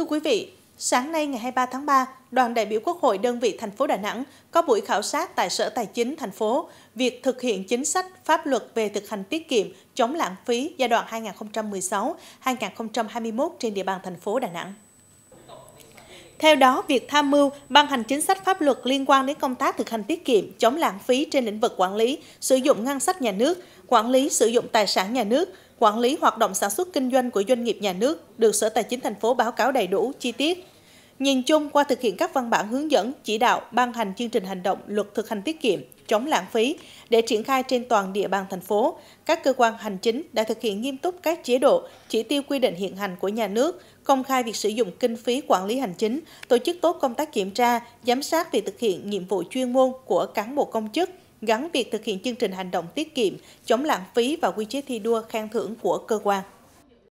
Thưa quý vị, sáng nay ngày 23 tháng 3, đoàn đại biểu Quốc hội đơn vị thành phố Đà Nẵng có buổi khảo sát tại Sở Tài chính thành phố việc thực hiện chính sách pháp luật về thực hành tiết kiệm chống lãng phí giai đoạn 2016-2021 trên địa bàn thành phố Đà Nẵng. Theo đó, việc tham mưu ban hành chính sách pháp luật liên quan đến công tác thực hành tiết kiệm, chống lãng phí trên lĩnh vực quản lý, sử dụng ngân sách nhà nước, quản lý sử dụng tài sản nhà nước, quản lý hoạt động sản xuất kinh doanh của doanh nghiệp nhà nước được Sở Tài chính thành phố báo cáo đầy đủ, chi tiết. Nhìn chung qua thực hiện các văn bản hướng dẫn, chỉ đạo, ban hành chương trình hành động, luật thực hành tiết kiệm, chống lãng phí để triển khai trên toàn địa bàn thành phố, các cơ quan hành chính đã thực hiện nghiêm túc các chế độ, chỉ tiêu quy định hiện hành của nhà nước, công khai việc sử dụng kinh phí quản lý hành chính, tổ chức tốt công tác kiểm tra, giám sát việc thực hiện nhiệm vụ chuyên môn của cán bộ công chức, gắn việc thực hiện chương trình hành động tiết kiệm, chống lãng phí và quy chế thi đua khen thưởng của cơ quan.